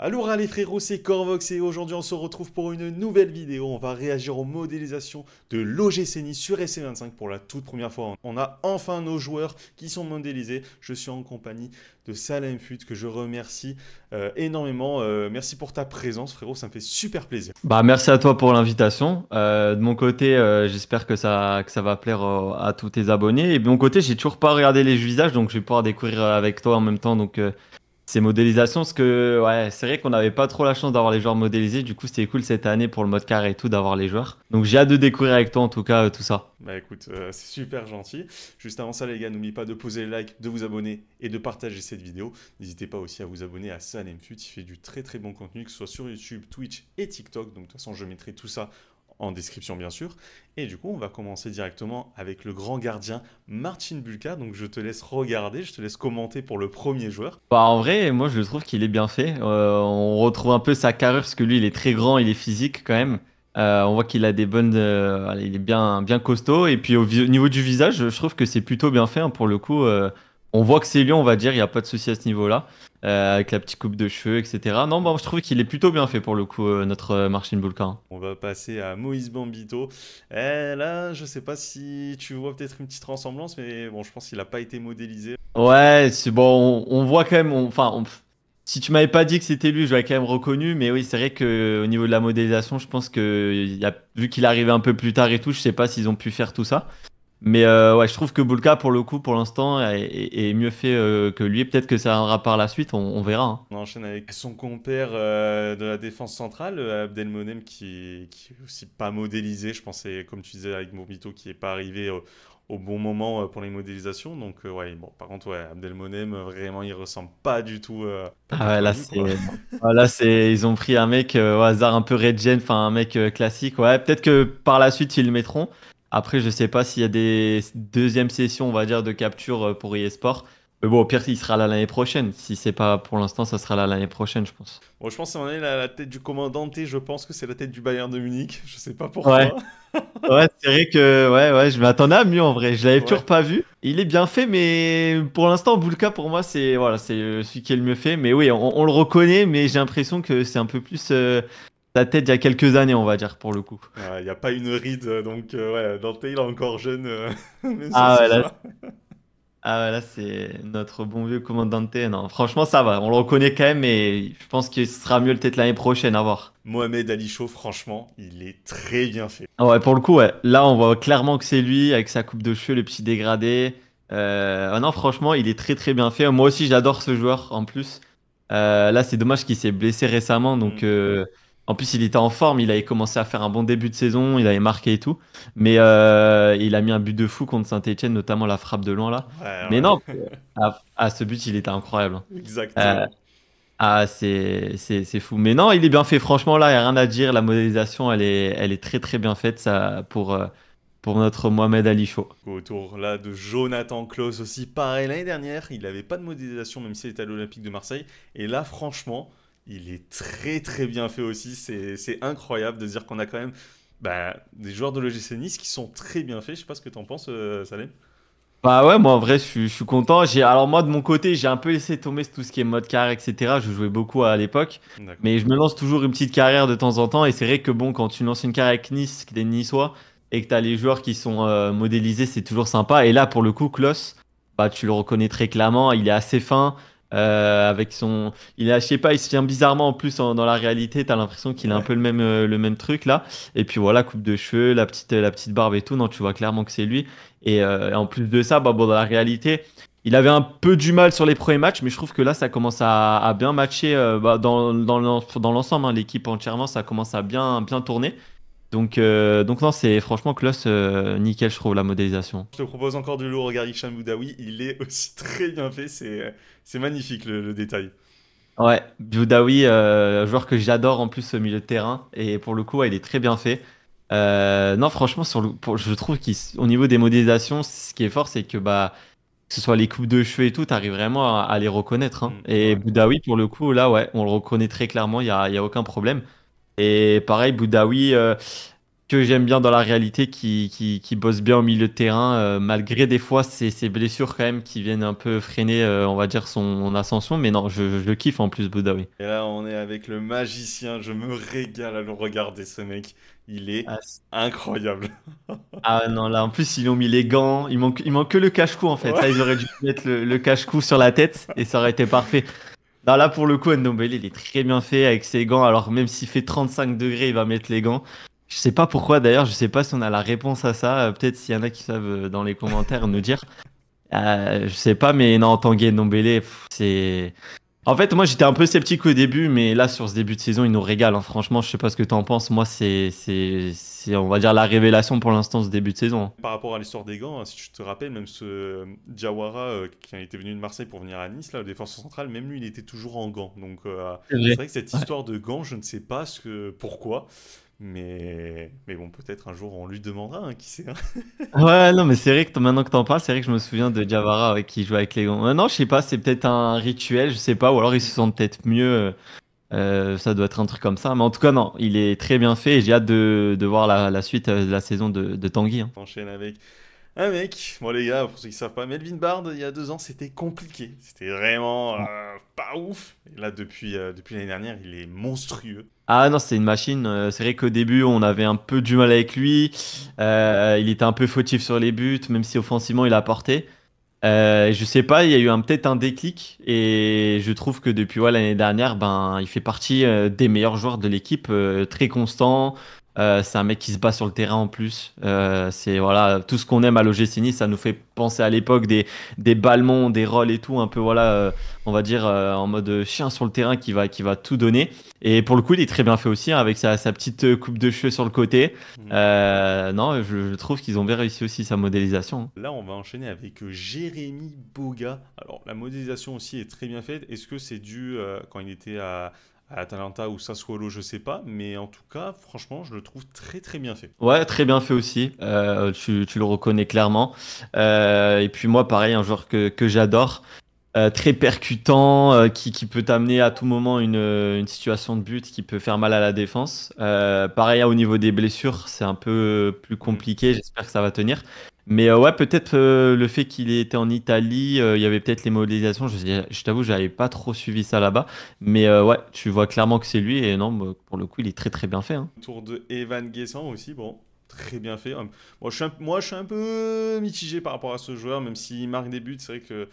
Alors allez frérot, c'est Corvox et aujourd'hui on se retrouve pour une nouvelle vidéo. On va réagir aux modélisations de l'OGC sur SC25 pour la toute première fois. On a enfin nos joueurs qui sont modélisés. Je suis en compagnie de Salem Fut que je remercie euh, énormément. Euh, merci pour ta présence frérot, ça me fait super plaisir. Bah merci à toi pour l'invitation. Euh, de mon côté, j'espère que ça, que ça va plaire à tous tes abonnés. Et de mon côté, j'ai toujours pas regardé les visages donc je vais pouvoir découvrir avec toi en même temps. Donc ces modélisations, parce que ouais, c'est vrai qu'on n'avait pas trop la chance d'avoir les joueurs modélisés, du coup c'était cool cette année pour le mode carré et tout d'avoir les joueurs. Donc j'ai hâte de découvrir avec toi en tout cas euh, tout ça. Bah écoute, euh, c'est super gentil. Juste avant ça les gars, n'oubliez pas de poser le like, de vous abonner et de partager cette vidéo. N'hésitez pas aussi à vous abonner à Sanemfut, il fait du très très bon contenu, que ce soit sur YouTube, Twitch et TikTok. Donc de toute façon je mettrai tout ça en description bien sûr. Et du coup, on va commencer directement avec le grand gardien Martin Bulka. Donc je te laisse regarder, je te laisse commenter pour le premier joueur. Bah, en vrai, moi je trouve qu'il est bien fait. Euh, on retrouve un peu sa carrure parce que lui, il est très grand, il est physique quand même. Euh, on voit qu'il a des bonnes, euh, il est bien, bien costaud. Et puis au niveau du visage, je trouve que c'est plutôt bien fait hein, pour le coup. on voit que c'est lui, on va dire, il n'y a pas de souci à ce niveau-là. Euh, avec la petite coupe de cheveux, etc. Non, bon, je trouve qu'il est plutôt bien fait pour le coup, euh, notre euh, machine Vulcan. On va passer à Moïse Bambito. Et eh, là, je ne sais pas si tu vois peut-être une petite ressemblance, mais bon, je pense qu'il a pas été modélisé. Ouais, c'est bon, on, voit quand même, enfin, si tu m'avais pas dit que c'était lui, je l'aurais quand même reconnu, mais oui, c'est vrai qu'au niveau de la modélisation, je pense que a, vu qu'il est arrivé un peu plus tard et tout, je sais pas s'ils ont pu faire tout ça. Mais euh, ouais, je trouve que Bulka, pour le coup, pour l'instant, est, mieux fait euh, que lui. Peut-être que ça arrivera par la suite, on, verra. Hein. On enchaîne avec son compère euh, de la défense centrale, Abdelmonem, qui, qui aussi pas modélisé. Je pensais, comme tu disais avec Mobito, qui n'est pas arrivé au bon moment pour les modélisations. Donc, ouais, bon, par contre, ouais, Abdelmonem, vraiment, il ressemble pas du tout. ouais, là, c'est. Ils ont pris un mec au hasard un peu Red enfin, un mec classique. Ouais, peut-être que par la suite, ils le mettront. Après, je ne sais pas s'il y a des deuxièmes sessions, on va dire, de capture euh, pour eSport. Mais bon, au pire, il sera là l'année prochaine. Si c'est pas pour l'instant, ça sera là l'année prochaine, je pense. Bon, je pense qu'on est la, tête du commandant et je pense que c'est la tête du Bayern de Munich. Je sais pas pourquoi. Ouais, c'est vrai que ouais, ouais, je m'attendais à mieux en vrai. Je l'avais toujours pas vu. Il est bien fait, mais pour l'instant, Boulka, pour moi, c'est voilà, euh, celui qui est le mieux fait. Mais oui, on, le reconnaît, mais j'ai l'impression que c'est un peu plus. Euh, sa tête il y a quelques années, on va dire, pour le coup. Il n'y a pas une ride, donc euh, Dante, il est encore jeune. Euh, ah, ah, ouais, là, c'est notre bon vieux commandant Dante. Non, franchement, ça va, on le reconnaît quand même, mais je pense qu'il sera mieux peut-être l'année prochaine à voir. Mohamed Ali Chaud, franchement, il est très bien fait. Ah ouais, pour le coup, là, on voit clairement que c'est lui, avec sa coupe de cheveux, le petit dégradé. Euh, ah non, franchement, il est très très bien fait. Moi aussi, j'adore ce joueur en plus. là, c'est dommage qu'il s'est blessé récemment, donc. Mm. En plus, il était en forme, il avait commencé à faire un bon début de saison, il avait marqué et tout. Mais euh, il a mis un but de fou contre Saint-Etienne, notamment la frappe de loin là. Mais non, à, ce but, il était incroyable. Exactement. Euh, ah, c'est fou. Mais non, il est bien fait. Franchement, là, il n'y a rien à dire. La modélisation, elle est, elle est très très bien faite ça, pour, euh, pour notre Mohamed Ali Chou. Autour là de Jonathan Klaus aussi. Pareil, l'année dernière, il n'avait pas de modélisation, même s'il était à l'Olympique de Marseille. Et là, franchement il est très très bien fait aussi. C'est incroyable de dire qu'on a quand même bah, des joueurs de l'OGC Nice qui sont très bien faits. Je sais pas ce que tu en penses, Salé euh, Salem. Bah ouais, moi en vrai, je, suis content. alors moi de mon côté, j'ai un peu laissé tomber tout ce qui est mode carrière, etc. Je jouais beaucoup à l'époque, mais je me lance toujours une petite carrière de temps en temps. Et c'est vrai que bon, quand tu lances une carrière avec Nice, qui est niçois, et que tu as les joueurs qui sont euh, modélisés, c'est toujours sympa. Et là, pour le coup, Klos, bah tu le reconnais très clairement. Il est assez fin. Euh, avec son, il est pas, il se tient bizarrement en plus dans la réalité. T'as l'impression qu'il a un peu le même, euh, le même truc là. Et puis voilà, coupe de cheveux, la petite, euh, la petite barbe et tout. Non, tu vois clairement que c'est lui. Et, en plus de ça, bah, bon, dans la réalité, il avait un peu du mal sur les premiers matchs, mais je trouve que là, ça commence à, bien matcher bah, dans, dans, l'ensemble. Hein. L'équipe entièrement, ça commence à bien, bien tourner. Euh, donc, non, c'est franchement close, euh, nickel, je trouve, la modélisation. Je te propose encore du lourd, regarde Hicham Boudaoui, il est aussi très bien fait, c'est, euh, magnifique le, détail. Ouais, Boudaoui, euh, joueur que j'adore en plus au milieu de terrain, et pour le coup, il est très bien fait. non, franchement, je trouve qu'au niveau des modélisations, ce qui est fort, c'est que bah, que ce soit les coupes de cheveux et tout, tu arrives vraiment à, les reconnaître. Hein. Mm, et Boudaoui, pour le coup, là, ouais, on le reconnaît très clairement, il n'y y a aucun problème. Et pareil, Boudaoui, euh, que j'aime bien dans la réalité, qui, qui, bosse bien au milieu de terrain, euh, malgré des fois ses, blessures quand même qui viennent un peu freiner, euh, on va dire, son ascension. Mais non, je, le kiffe en plus, Boudaoui. Et là, on est avec le magicien. Je me régale à le regarder, ce mec. Il est ah, incroyable. ah non, là, en plus, ils ont mis les gants. Il manque, il manque que le cache-cou, en fait. Là, ils auraient dû mettre le, le cache-cou sur la tête et ça aurait été parfait là, pour le coup, Ndombele, il est très bien fait avec ses gants. Alors, même s'il fait 35 degrés, il va mettre les gants. Je sais pas pourquoi d'ailleurs, je sais pas si on a la réponse à ça. Euh, peut-être s'il y en a qui savent euh, dans les commentaires nous dire. Euh, je sais pas, mais non, que Ndombele, c'est. En fait, moi j'étais un peu sceptique au début, mais là sur ce début de saison, il nous régale. Hein. Franchement, je sais pas ce que tu en penses. Moi, c'est on va dire, la révélation pour l'instant ce début de saison. Par rapport à l'histoire des gants, hein, si tu te rappelles, même ce euh, Jawara euh, qui qui été venu de Marseille pour venir à Nice, là, au défenseur central, même lui, il était toujours en gants. Donc, euh, c'est, vrai. que cette histoire de gants, je ne sais pas ce que, pourquoi. Mais, mais bon, peut-être un jour on lui demandera, hein, qui sait. Hein. ouais, non, mais c'est vrai que maintenant que t'en parles, c'est vrai que je me souviens de Javara qui jouait avec les gants. Non, je sais pas, c'est peut-être un rituel, je sais pas, ou alors ils se sentent peut-être mieux euh, ça doit être un truc comme ça. Mais en tout cas, non, il est très bien fait et j'ai hâte de, voir la, suite de euh, la saison de, Tanguy. Hein. Enchaîne avec un mec. Bon, les gars, pour ceux qui savent pas, Melvin Bard, il y a deux ans, c'était compliqué. C'était vraiment euh, pas ouf. Et là, depuis, depuis l'année dernière, il est monstrueux. Ah non, c'est une machine. C'est vrai qu'au début, on avait un peu du mal avec lui. il était un peu fautif sur les buts, même si offensivement, il a porté, euh, je sais pas, il y a eu un, peut-être un déclic et je trouve que depuis l'année dernière, ben, il fait partie euh, des meilleurs joueurs de l'équipe, euh, très constant. c'est un mec qui se bat sur le terrain en plus. c'est voilà tout ce qu'on aime à l'OGC ça nous fait penser à l'époque des des des Rolls et tout, un peu voilà, on va dire en mode chien sur le terrain qui va qui va tout donner. Et pour le coup, il est très bien fait aussi, hein, avec sa, petite euh, coupe de cheveux sur le côté. Mmh. Euh, non, je, trouve qu'ils ont bien réussi aussi sa modélisation. Hein. Là, on va enchaîner avec euh, Jérémy Boga. Alors, la modélisation aussi est très bien faite. Est-ce que c'est dû, quand il était à, à Atalanta ou Sassuolo, je ne sais pas, mais en tout cas, franchement, je le trouve très très bien fait. Ouais, très bien fait aussi. tu, tu, le reconnais clairement. et puis moi, pareil, un joueur que, que j'adore. Euh, très percutant euh, qui, qui, peut t'amener à tout moment une, euh, une, situation de but qui peut faire mal à la défense. pareil hein, au niveau des blessures, c'est un peu plus mm. compliqué, j'espère que ça va tenir. Mais ouais, peut-être le fait qu'il était en Italie, il y avait peut-être les modélisations, je, je t'avoue, j'avais pas trop suivi ça là-bas. Mais ouais, tu vois clairement que c'est lui et non, bah, pour le coup, il est très très bien fait. Hein. Tour de Evan Guessant aussi, bon, très bien fait. Moi je, suis un, moi, je suis un peu mitigé par rapport à ce joueur, même s'il marque des buts, c'est vrai que...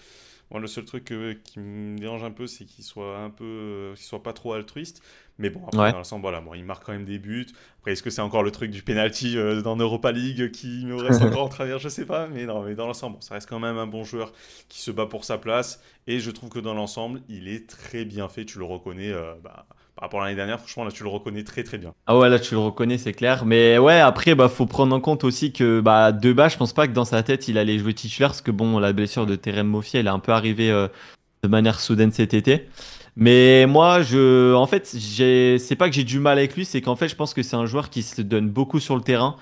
Moi, le seul truc euh, qui me dérange un peu, c'est qu'il soit un peu, euh, qu'il soit pas trop altruiste. Mais bon, après, dans l'ensemble, voilà, bon, il marque quand même des buts. Après, est-ce que c'est encore le truc du penalty euh, dans Europa League qui me reste encore en travers Je sais pas. Mais non, mais dans l'ensemble, ça reste quand même un bon joueur qui se bat pour sa place. Et je trouve que dans l'ensemble, il est très bien fait. Tu le reconnais. Bah, à l'année dernière, franchement, là, tu le reconnais très, très bien. Ah ouais, là, tu le reconnais, c'est clair. Mais ouais, après, bah, faut prendre en compte aussi que, bah, de bas, je pense pas que dans sa tête, il allait jouer titulaire, parce que bon, la blessure de Terem Moffi, elle est un peu arrivée euh, de manière soudaine cet été. Mais moi, je, en fait, c'est pas que j'ai du mal avec lui, c'est qu'en fait, je pense que c'est un joueur qui se donne beaucoup sur le terrain,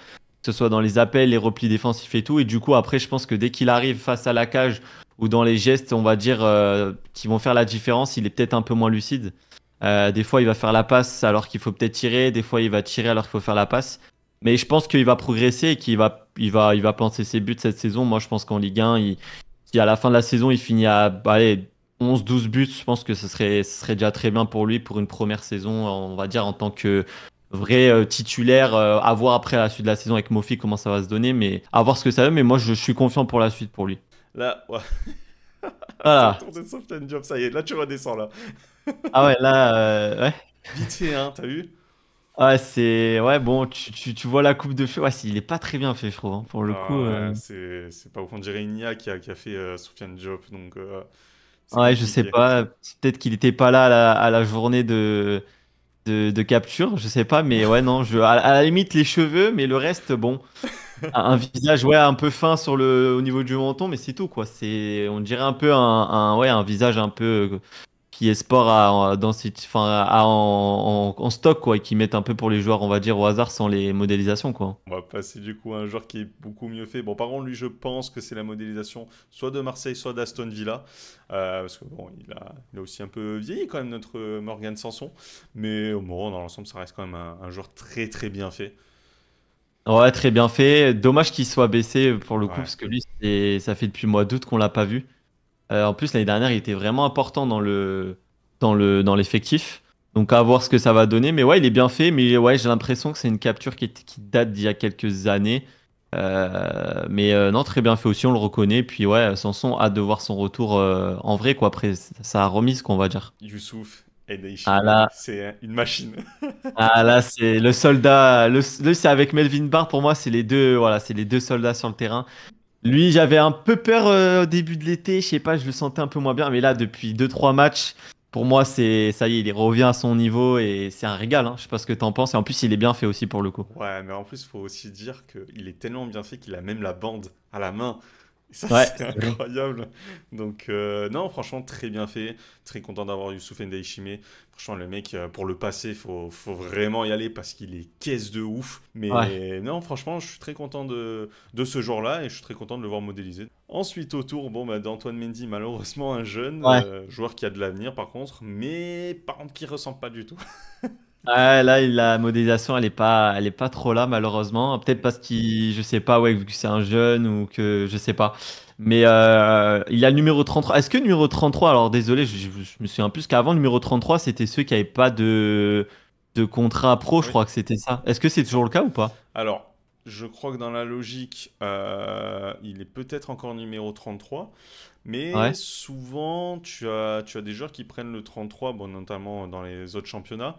que ce soit dans les appels, les replis défensifs et tout. Et du coup, après, je pense que dès qu'il arrive face à la cage ou dans les gestes, on va dire, euh, qui vont faire la différence, il est peut-être un peu moins lucide. Euh, des fois, il va faire la passe alors qu'il faut peut-être tirer. Des fois, il va tirer alors qu'il faut faire la passe. Mais je pense qu'il va progresser et qu'il va, il va, il va penser ses buts cette saison. Moi, je pense qu'en Ligue 1, il, si à la fin de la saison, il finit à 11-12 buts, je pense que ce serait, ce serait déjà très bien pour lui pour une première saison, on va dire, en tant que vrai euh, titulaire. Euh, à voir après la suite de la saison avec Mofi comment ça va se donner, mais à voir ce que ça donne. Mais moi, je, suis confiant pour la suite pour lui. Là, ouais. Voilà. ça y est, là tu redescends là. Ah ouais, là, euh, ouais. Vite fait, hein, t'as vu Ouais, c'est. Ouais, bon, tu, vois la coupe de feu. Ouais, il est pas très bien fait, je hein, pour le ah coup. Euh. c'est pas au fond dirait qui a, qui a fait euh, Sofiane Job Donc, ouais, je sais pas. Peut-être qu'il était pas là à la, journée de, de, capture. Je sais pas, mais ouais, non. Je... À, la limite, les cheveux, mais le reste, bon. un visage, ouais, un peu fin sur le, au niveau du menton, mais c'est tout, quoi. C'est... On dirait un peu un, ouais, un visage un peu qui est sport dans, en, stock quoi, et qui met un peu pour les joueurs, on va dire, au hasard sans les modélisations. Quoi. On va passer du coup à un joueur qui est beaucoup mieux fait. Bon, par contre, lui, je pense que c'est la modélisation soit de Marseille, soit d'Aston Villa. Euh, parce que bon, il a, aussi un peu vieilli quand même, notre Morgan Sanson. Mais au moment, dans l'ensemble, ça reste quand même un, joueur très très bien fait. Ouais, très bien fait. Dommage qu'il soit baissé pour le coup, parce que lui, ça fait depuis mois d'août qu'on l'a pas vu. Euh, en plus, l'année dernière, il était vraiment important dans le dans le dans l'effectif. Donc à voir ce que ça va donner. Mais ouais, il est bien fait. Mais ouais, j'ai l'impression que c'est une capture qui, date d'il y a quelques années. Euh, mais euh, non, très bien fait aussi, on le reconnaît. Puis ouais, Samson hâte de voir son retour en vrai, quoi. Après remis ce qu'on va dire. Youssouf, et ah c'est une machine. ah là, c'est le soldat. Le, c'est avec Melvin Barr. Pour moi, c'est les deux. Voilà, c'est les deux soldats sur le terrain. Lui, j'avais un peu peur euh, au début de l'été, je sais pas, je le sentais un peu moins bien, mais là, depuis 2-3 matchs, pour moi, c'est ça y est, il revient à son niveau et c'est un régal. Hein. Je sais pas ce que en penses. Et en plus, il est bien fait aussi pour le coup. Ouais, mais en plus, faut aussi dire qu'il est tellement bien fait qu'il a même la bande à la main. Ça, ouais. incroyable. Donc, euh, non, franchement, très bien fait. Très content d'avoir Youssouf Ndaichime. Franchement, le mec, euh, pour le passé faut, faut vraiment y aller parce qu'il est caisse de ouf. Mais non, franchement, je suis très content de, ce jour-là et je suis très content de le voir modélisé Ensuite, autour bon, bah, d'Antoine Mendy, malheureusement, un jeune euh, joueur qui a de l'avenir, par contre, mais par contre, qui ne ressemble pas du tout. là, la modélisation, elle est pas, elle est pas trop là, malheureusement. Peut-être parce qu'il, je sais pas, ouais, vu que c'est un jeune ou que je sais pas. Mais euh, il il a le numéro 33. Est-ce que le numéro 33, alors désolé, je, me souviens plus qu'avant, le numéro 33, c'était ceux qui n'avaient pas de, de contrat pro, je crois que c'était ça. Est-ce que c'est toujours le cas ou pas? Alors, je crois que dans la logique, euh, il est peut-être encore numéro 33, mais souvent, tu as, tu as des joueurs qui prennent le 33, bon, notamment dans les autres championnats,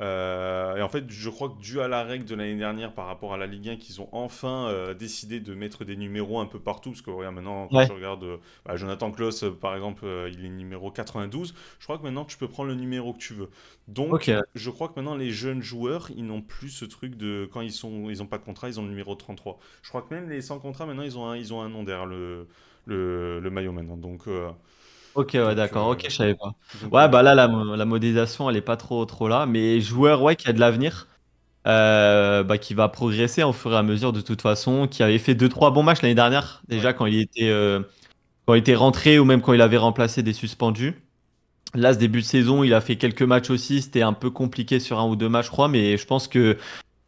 euh, et en fait, je crois que dû à la règle de l'année dernière par rapport à la Ligue 1, qu'ils ont enfin euh, décidé de mettre des numéros un peu partout, parce que regarde, maintenant, quand je regarde euh, bah, Jonathan Kloss, par exemple, il est numéro 92, je crois que maintenant tu peux prendre le numéro que tu veux. Donc, je crois que maintenant les jeunes joueurs, ils n'ont plus ce truc de quand ils sont, ils n'ont pas de contrat, ils ont le numéro 33. Je crois que même les sans contrat, maintenant, ils ont un, ils ont un nom derrière le, le, le maillot maintenant. Donc, Ok, ouais, d'accord. Ok, euh, je savais pas. Ouais, bah là, la, la modélisation, elle est pas trop, trop là. Mais joueur, ouais, qui a de l'avenir, euh, bah, qui va progresser au fur et à mesure de toute façon, qui avait fait 2-3 bons matchs l'année dernière, déjà quand il était, euh, quand il était rentré ou même quand il avait remplacé des suspendus. Là, ce début de saison, il a fait quelques matchs aussi. C'était un peu compliqué sur un ou deux matchs, je crois. Mais je pense que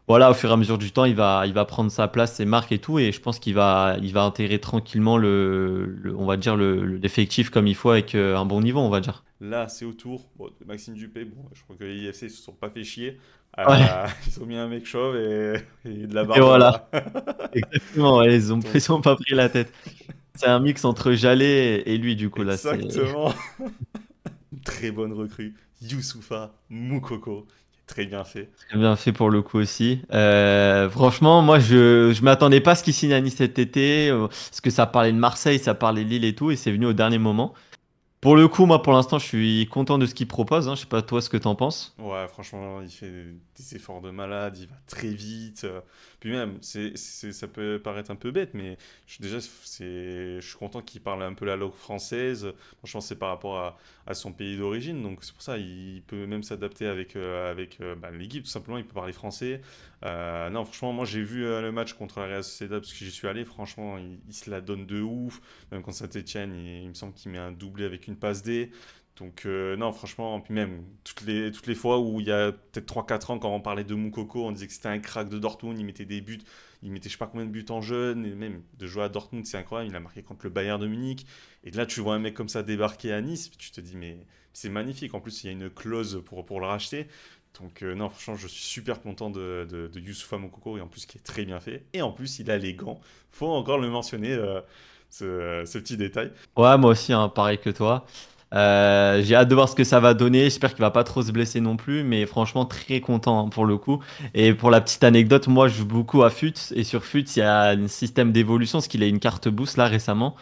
voilà, au fur et à mesure du temps, il va, il va prendre sa place, ses marques et tout, et je pense qu'il va, il va intégrer tranquillement le, on va dire l'effectif comme il faut avec euh, un bon niveau, on va dire. Là, c'est au tour. Maxime Dupé, je crois que les IFC ne se sont pas fait chier. Ah, ils ont mis un mec chauve et, de la barre. Et voilà. Exactement, ils n'ont pas pris la tête. C'est un mix entre Jallet et lui, du coup. Là, Exactement. Très bonne recrue. Youssoufa Moukoko Très bien fait. Très bien fait pour le coup aussi. Euh, franchement, moi, je ne m'attendais pas à ce qu'il signe à Nice cet été, euh, parce que ça parlait de Marseille, ça parlait de Lille et tout, et c'est venu au dernier moment. Pour le coup, moi, pour l'instant, je suis content de ce qu'il propose. Hein. Je sais pas toi ce que tu en penses. Ouais, franchement, il fait des efforts de malade, il va très vite. Euh, même, c'est, ça peut paraître un peu bête, mais je, déjà, je suis content qu'il parle un peu la langue française. Franchement, c'est par rapport à, son pays d'origine. Donc, c'est pour ça, il peut même s'adapter avec, euh, avec euh, bah, l'équipe, tout simplement. Il peut parler français. Euh, non, franchement, moi, j'ai vu le match contre la Real Sociedad parce que j'y suis allé. Franchement, il, se la donne de ouf. Même quand Saint-Etienne, il, me semble qu'il met un doublé avec une passe D. Donc, euh, non, franchement, puis même, toutes les, toutes les fois où il y a peut-être 3-4 ans, quand on parlait de Moukoko, on disait que c'était un crack de Dortmund, il mettait des buts, il mettait je sais pas combien de buts en jeune, et même de jouer à Dortmund, c'est incroyable, il a marqué contre le Bayern de Munich. Et là, tu vois un mec comme ça débarquer à Nice, tu te dis, mais c'est magnifique. En plus, il y a une clause pour, pour le racheter. Donc, euh, non, franchement, je suis super content de, de, de Moukoko, et en plus, qui est très bien fait. Et en plus, il a les gants. Faut encore le mentionner, euh, ce, petit détail. Ouais, moi aussi, hein, pareil que toi. Euh, j'ai hâte de voir ce que ça va donner. J'espère qu'il va pas trop se blesser non plus, mais franchement très content hein, pour le coup. Et pour la petite anecdote, moi je joue beaucoup à FUT et sur FUT il y a un système d'évolution, parce qu'il a une carte boost là récemment.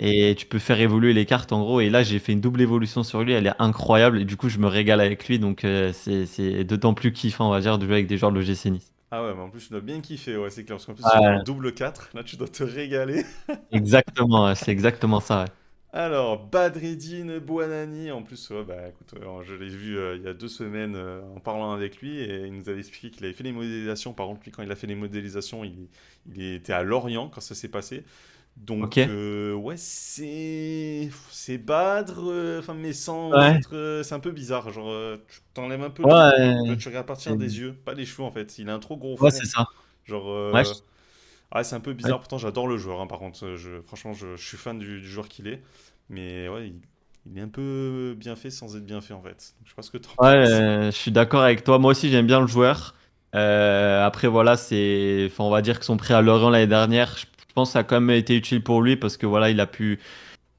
Et tu peux faire évoluer les cartes en gros. Et là, j'ai fait une double évolution sur lui. Elle est incroyable. Et du coup, je me régale avec lui. Donc, euh, c'est d'autant plus kiffant, on va dire, de jouer avec des joueurs de l'OGC Nice. Ah ouais, mais en plus tu dois bien kiffer, ouais, c'est clair, parce qu'en plus ah, double 4, là tu dois te régaler. exactement, c'est exactement ça. Alors, Badreddin Bouanani, en plus, bah, écoute, euh, je l'ai vu euh, il y a deux semaines euh, en parlant avec lui et il nous avait expliqué qu'il avait fait les modélisations. Par contre, lui, quand il a fait les modélisations, il, était à Lorient quand ça s'est passé. Donc, ouais, c'est. C'est Badre, enfin, mais sans être. c'est un peu bizarre. Genre, tu t'enlèves un peu. Le... tu regardes partir des yeux, pas des cheveux en fait. Il a un trop gros Ouais, c'est ça. Genre. Ah, c'est un peu bizarre, pourtant j'adore le joueur. Hein, par contre, euh, je, franchement, je, suis fan du, joueur qu'il est. Mais ouais, il, est un peu bien fait sans être bien fait en fait. je sais que tu euh, je suis d'accord avec toi. Moi aussi, j'aime bien le joueur. Euh, après, voilà, c'est, enfin, on va dire que son prêt à Lorient l'année dernière, je pense que ça a quand même été utile pour lui parce que voilà, il a pu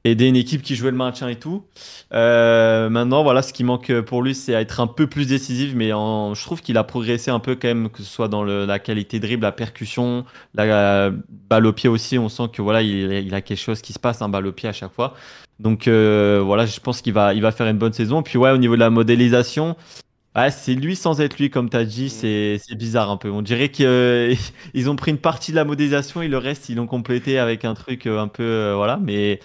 aider une équipe qui jouait le maintien et tout. Euh, maintenant, voilà, ce qui manque pour lui, c'est à être un peu plus décisif, mais je trouve qu'il a progressé un peu quand même, que ce soit dans la qualité de dribble, la percussion, la, balle au pied aussi. On sent que voilà, il, a quelque chose qui se passe, un balle au pied à chaque fois. Donc euh, voilà, je pense qu'il va, il va faire une bonne saison. Puis ouais, au niveau de la modélisation, c'est lui sans être lui, comme tu as dit, mm. c'est bizarre un peu. On dirait qu'ils ont pris une partie de la modélisation et le reste, ils l'ont complété avec un truc euh, un peu. voilà, mais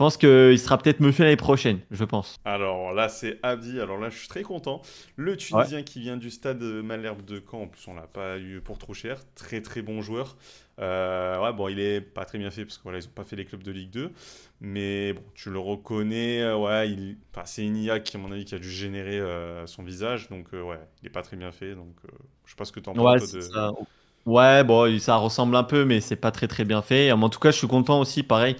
je pense qu'il sera peut-être mieux fait l'année prochaine, je pense. Alors là, c'est Abdi. Alors là, je suis très content. Le Tunisien qui vient du stade Malherbe de Caen, en plus, on l'a pas eu pour trop cher. Très, très bon joueur. Euh, ouais, bon, il est pas très bien fait parce qu'ils voilà, n'ont pas fait les clubs de Ligue 2. Mais bon, tu le reconnais. Euh, ouais, il... c'est une IA qui, à mon avis, qui a dû générer euh, son visage. Donc, ouais, il est pas très bien fait. Donc, je sais pas ce que tu en ouais, penses. Ouais, bon, ça ressemble un peu, mais c'est pas très, très bien fait. en tout cas, je suis content aussi, pareil.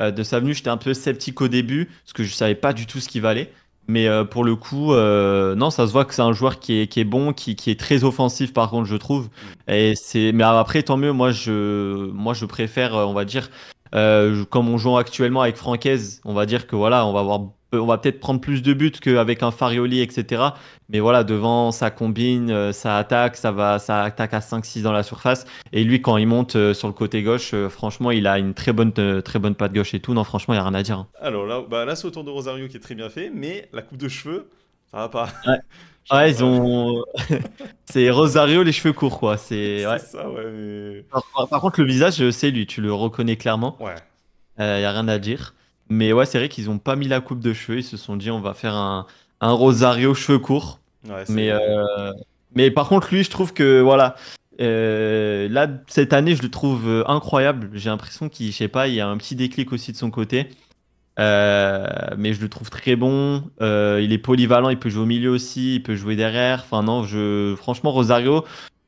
Euh, de sa venue. J'étais un peu sceptique au début, parce que je savais pas du tout ce qu'il valait. Mais euh, pour le coup, euh, non, ça se voit que c'est un joueur qui est, qui est bon, qui, qui, est très offensif par contre, je trouve. Mm. Et c'est, mais après, tant mieux. Moi, je, moi, je préfère, on va dire, comme on joue actuellement avec Francaise, on va dire que voilà, on va avoir on va peut-être prendre plus de buts qu'avec un Farioli, etc. Mais voilà, devant, ça combine, euh, ça attaque, ça va, ça attaque à 5-6 dans la surface. Et lui, quand il monte euh, sur le côté gauche, euh, franchement, il a une très bonne, très bonne patte gauche et tout. Non, franchement, il n'y a rien à dire. Hein. Alors là, bah, là c'est au tour de Rosario qui est très bien fait, mais la coupe de cheveux, ça va pas. Ouais. ils ont. c'est Rosario, les cheveux courts, quoi. C'est ça, ouais. Par, contre, le visage, c'est lui, tu le reconnais clairement. Ouais. Il n'y a rien à dire. Mais ouais, c'est vrai qu'ils n'ont pas mis la coupe de cheveux. Ils se sont dit, on va faire un, Rosario cheveux courts. mais, euh, mais par contre, lui, je trouve que voilà. Euh, là, cette année, je le trouve euh, incroyable. J'ai l'impression qu'il, je sais pas, il y a un petit déclic aussi de son côté. mais je le trouve très bon. il est polyvalent, il peut jouer au milieu aussi, il peut jouer derrière. Enfin, non, je, franchement, Rosario,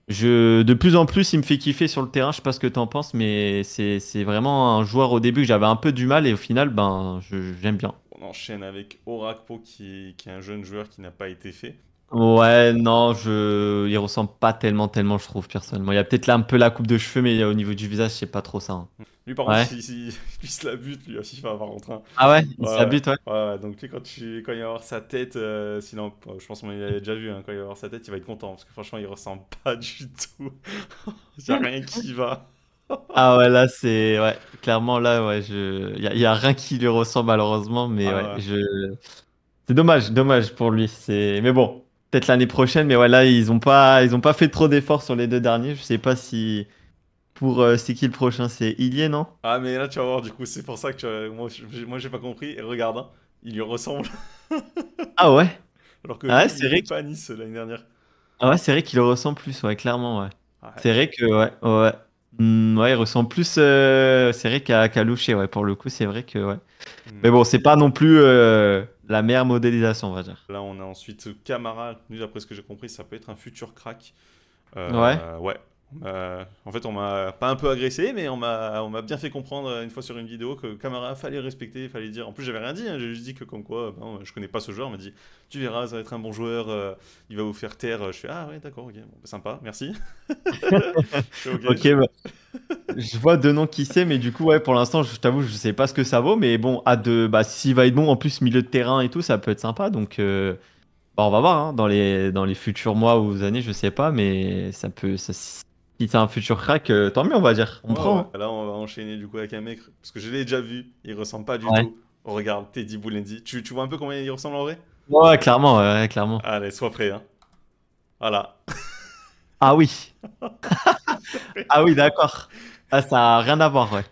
je, de plus en plus, il me fait kiffer sur le terrain. Je sais pas ce que t'en penses, mais c'est, vraiment un joueur au début que j'avais un peu du mal et au final, ben, j'aime bien. On enchaîne avec Orakpo qui est un jeune joueur qui n'a pas été fait. Ouais, non, je... il ressemble pas tellement, tellement, je trouve, personnellement. Il y a peut-être là un peu la coupe de cheveux, mais au niveau du visage, c'est pas trop ça. Hein. Lui, par contre, il, il se la bute, lui, aussi, va par contre. train. Hein. Ah ouais, il se la bute, ouais, ouais. Donc, quand, tu, quand il va avoir sa tête, euh, sinon, je pense qu'on l'avait déjà vu, hein, quand il va avoir sa tête, il va être content, parce que franchement, il ressemble pas du tout. Il y a rien qui va. Ah ouais, là, c'est. Ouais, clairement, là, ouais, je. Il y a, y a rien qui lui ressemble, malheureusement, mais ah ouais. je. C'est dommage, dommage pour lui. C'est... Mais bon, peut-être l'année prochaine, mais voilà, ils n'ont pas, ils ont pas fait trop d'efforts sur les deux derniers. Je sais pas si pour euh, c'est qui le prochain, c'est Ilié, non Ah mais là tu vas voir, du coup c'est pour ça que euh, moi, j'ai pas compris. Et regarde, hein, il lui ressemble. ah ouais. Alors que ah c'est vrai pas Nice euh, l'année dernière. Ah ouais, c'est vrai qu'il le ressemble plus, ouais, clairement, ouais. Ah, c'est vrai que ouais, ouais. ouais, hmm, il ressemble plus, c'est vrai qu'à qu ouais, pour le coup, c'est vrai que ouais. Hmm. Mais bon, c'est pas non plus la meilleure modélisation, on va dire. Là, on a ensuite Camara. d'après ce que j'ai compris, ça peut être un futur crack. Euh, ouais. ouais. Euh, en fait, on m'a pas un peu agressé, mais on m'a, on m'a bien fait comprendre euh, une fois sur une vidéo que Camara fallait respecter, fallait dire. En plus, j'avais rien dit, hein. j'ai juste dit que comme quoi, ben, je connais pas ce joueur. On m'a dit, tu verras, ça va être un bon joueur, euh, il va vous faire taire. Je suis ah ouais, d'accord, ok, ben, sympa, merci. ok, bah, je vois de nom qui sait, mais du coup, ouais, pour l'instant, je t'avoue, je sais pas ce que ça vaut, mais bon, à deux, bah, s'il va être bon, en plus, milieu de terrain et tout, ça peut être sympa, donc. Bah, on va voir hein. dans, les, dans les futurs mois ou années, je sais pas, mais ça peut, ça, si c'est un futur crack, euh, tant mieux, on va dire. On prend. Là, on va enchaîner du coup avec un mec, parce que je l'ai déjà vu, il ressemble pas du tout. Oh, regarde Teddy Boulendi. Tu, tu vois un peu combien il ressemble en vrai Ouais, clairement, ouais, clairement. Allez, sois prêt. Hein. Voilà. Ah oui. ah oui, d'accord. Ah, ça n'a rien à voir, ouais.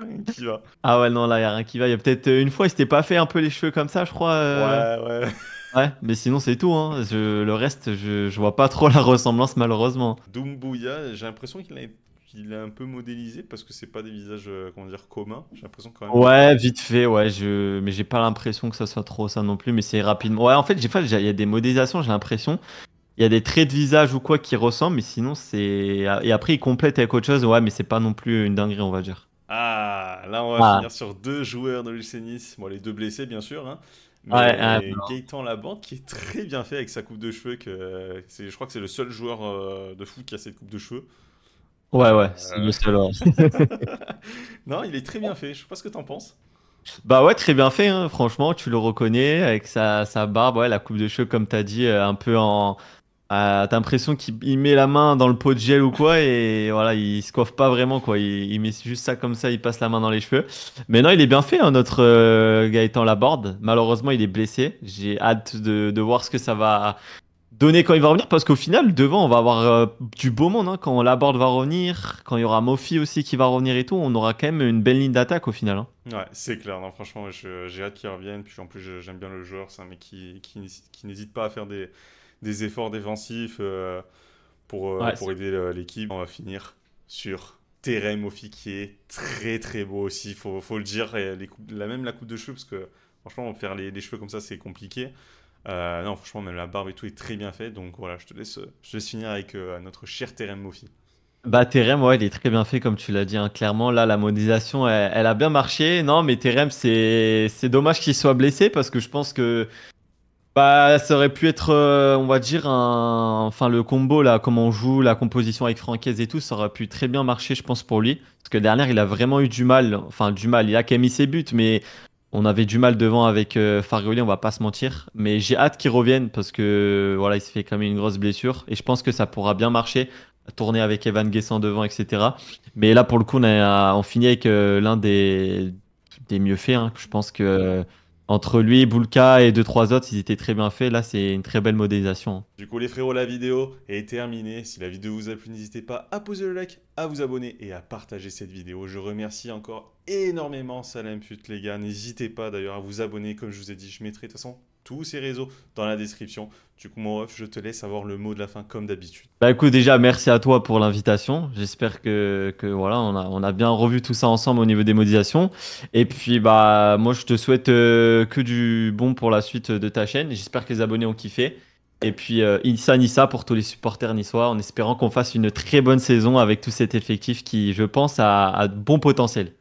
rien qui va. Ah ouais, non, là, il a rien qui va. Il y a peut-être euh, une fois, il s'était pas fait un peu les cheveux comme ça, je crois. Euh. Ouais, ouais. Ouais, mais sinon c'est tout. Hein. le reste, je, je vois pas trop la ressemblance malheureusement. Dumbuya, j'ai l'impression qu'il a est un peu modélisé parce que c'est pas des visages euh, comment dire communs. J'ai l'impression quand même. Ouais, vite fait, ouais. Je... Mais j'ai pas l'impression que ça soit trop ça non plus. Mais c'est rapidement. Ouais, en fait, Il y a des modélisations. J'ai l'impression. Il y a des traits de visage ou quoi qui ressemblent, mais sinon c'est. Et après, il complète avec autre chose. Ouais, mais c'est pas non plus une dinguerie, on va dire. Ah, là, on va ah. finir sur deux joueurs de l'US Nice. Bon, les deux blessés, bien sûr. Hein. Mais ah, euh, ouais, Gaëtan Labande qui est très bien fait avec sa coupe de cheveux. Que je crois que c'est le seul joueur euh, de foot qui a cette coupe de cheveux. Ouais, ouais, euh, c'est le seul. non, il est très bien fait. Je sais pas ce que t'en penses. Bah ouais, très bien fait, hein. franchement, tu le reconnais avec sa, sa barbe, ouais, la coupe de cheveux, comme tu as dit, un peu en, ah, t'as l'impression qu'il met la main dans le pot de gel ou quoi et voilà, il se coiffe pas vraiment quoi. Il, met juste ça comme ça, il passe la main dans les cheveux. Mais non, il est bien fait hein, notre euh, Gaëtan Laborde. Malheureusement, il est blessé. J'ai hâte de, voir ce que ça va donner quand il va revenir parce qu'au final, devant, on va avoir euh, du beau monde hein. quand Laborde va revenir, quand il y aura Mofi aussi qui va revenir et tout. On aura quand même une belle ligne d'attaque au final. Hein. Ouais, c'est clair. Non, franchement, j'ai hâte qu'il revienne. Puis en plus, j'aime bien le joueur. C'est un mec qui, qui n'hésite pas à faire des des efforts défensifs euh, pour, euh, pour aider euh, l'équipe. On va finir sur Ofi qui est très très beau aussi, faut, faut le dire. la même la coupe de cheveux, parce que franchement, faire les, cheveux comme ça, c'est compliqué. non, franchement, même la barbe et tout est très bien fait. Donc voilà, je te laisse, je te finir avec notre cher Terem Mofi. Bah, Terem, ouais, il est très bien fait, comme tu l'as dit. Hein. Clairement, là, la modélisation, elle, a bien marché. Non, mais Terem, c'est dommage qu'il soit blessé parce que je pense que bah, ça aurait pu être, euh, on va dire, enfin le combo là, comment on joue, la composition avec Francaise et tout, ça aurait pu très bien marcher, je pense, pour lui. Parce que dernière, il a vraiment eu du mal, enfin du mal. Il a quand mis ses buts, mais on avait du mal devant avec euh, on va pas se mentir. Mais j'ai hâte qu'il revienne parce que voilà, il se fait quand même une grosse blessure et je pense que ça pourra bien marcher, tourner avec Evan Guessant devant, etc. Mais là, pour le coup, on, a, finit avec euh, l'un des des mieux faits. Hein. Je pense que entre lui, Boulka et deux trois autres, ils étaient très bien faits. Là, c'est une très belle modélisation. Du coup, les frérots, la vidéo est terminée. Si la vidéo vous a plu, n'hésitez pas à poser le like, à vous abonner et à partager cette vidéo. Je remercie encore énormément Salem Fut, les gars. N'hésitez pas d'ailleurs à vous abonner. Comme je vous ai dit, je mettrai de toute façon tous ces réseaux dans la description. Du coup, mon ref, je te laisse avoir le mot de la fin comme d'habitude. Bah écoute, déjà, merci à toi pour l'invitation. J'espère que, que, voilà, on a, bien revu tout ça ensemble au niveau des modisations. Et puis, bah, moi, je te souhaite euh, que du bon pour la suite de ta chaîne. J'espère que les abonnés ont kiffé. Et puis, euh, ça ni Nissa pour tous les supporters niçois, en espérant qu'on fasse une très bonne saison avec tout cet effectif qui, je pense, a, a bon potentiel.